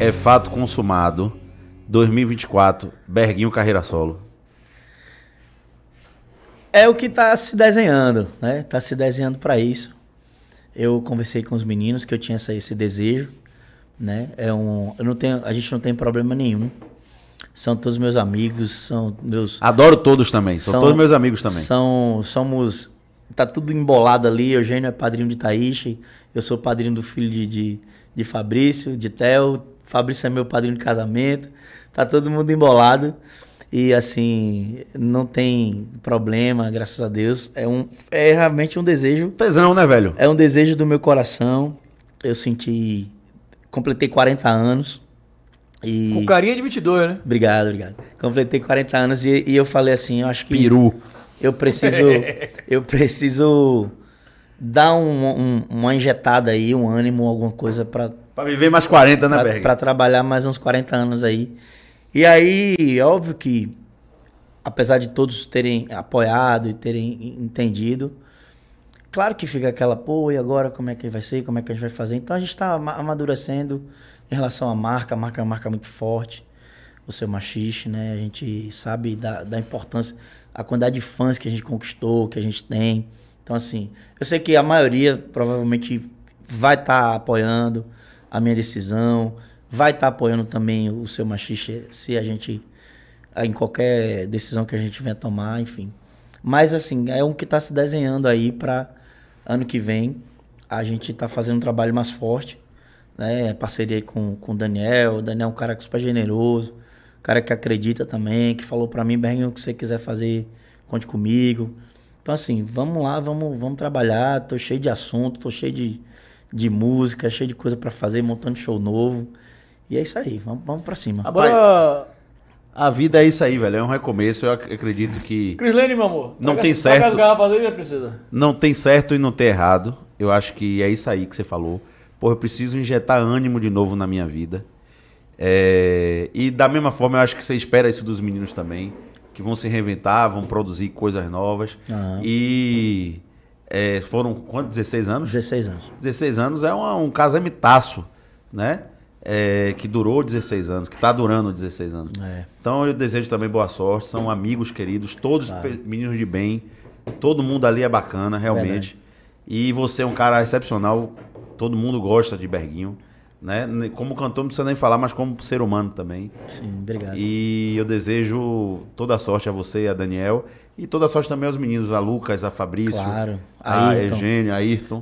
É fato consumado. 2024, Berguinho carreira solo. É o que está se desenhando, né? Está se desenhando para isso. Eu conversei com os meninos que eu tinha essa, esse desejo, né? É um, eu não tenho, a gente não tem problema nenhum. São todos meus amigos, são meus. Adoro todos também. São, são todos meus amigos também. São, somos tá tudo embolado ali. Eugênio é padrinho de Taishi, eu sou padrinho do filho de, de, de Fabrício, de Theo, Fabrício é meu padrinho de casamento. Tá todo mundo embolado. E assim, não tem problema, graças a Deus. É, um, é realmente um desejo. Tesão, né, velho? É um desejo do meu coração. Eu senti. Completei 40 anos. E... Com carinha de 22, né? Obrigado, obrigado. Completei 40 anos e, e eu falei assim, eu acho que. Peru. Eu preciso. eu preciso dá um, um, uma injetada aí, um ânimo, alguma coisa para Pra viver mais 40, né, pra, Berg? Pra trabalhar mais uns 40 anos aí. E aí, óbvio que, apesar de todos terem apoiado e terem entendido, claro que fica aquela, pô, e agora como é que vai ser? Como é que a gente vai fazer? Então a gente tá amadurecendo em relação à marca. A marca é uma marca muito forte, o seu machiste, né? A gente sabe da, da importância, a quantidade de fãs que a gente conquistou, que a gente tem. Então, assim, eu sei que a maioria provavelmente vai estar tá apoiando a minha decisão, vai estar tá apoiando também o seu machista se a gente. Ah, em qualquer decisão que a gente venha tomar, enfim. Mas, assim, é um que está se desenhando aí para ano que vem a gente está fazendo um trabalho mais forte, né? É parceria com, com o Daniel. O Daniel é um cara que é super generoso, cara que acredita também, que falou para mim, Berrinho, o que você quiser fazer, conte comigo. Então, assim, vamos lá, vamos, vamos trabalhar. Tô cheio de assunto, tô cheio de, de música, cheio de coisa para fazer, montando show novo. E é isso aí, vamos, vamos pra cima. Agora. a vida é isso aí, velho. É um recomeço. Eu acredito que. Crislene, meu amor. Não tem certo. Não tem certo e não tem errado. Eu acho que é isso aí que você falou. Porra, eu preciso injetar ânimo de novo na minha vida. É... E da mesma forma, eu acho que você espera isso dos meninos também que vão se reinventar, vão produzir coisas novas. Uhum. E é, foram quantos 16 anos? 16 anos. 16 anos é uma, um casamitaço, né? É, que durou 16 anos, que está durando 16 anos. É. Então eu desejo também boa sorte, são amigos queridos, todos claro. meninos de bem, todo mundo ali é bacana, realmente. Verdade. E você é um cara excepcional, todo mundo gosta de Berguinho. Né? Como cantor não precisa nem falar, mas como ser humano também. Sim, obrigado. E eu desejo toda a sorte a você e a Daniel. E toda a sorte também aos meninos, a Lucas, a Fabrício, claro. a, a Eugênio, a Ayrton.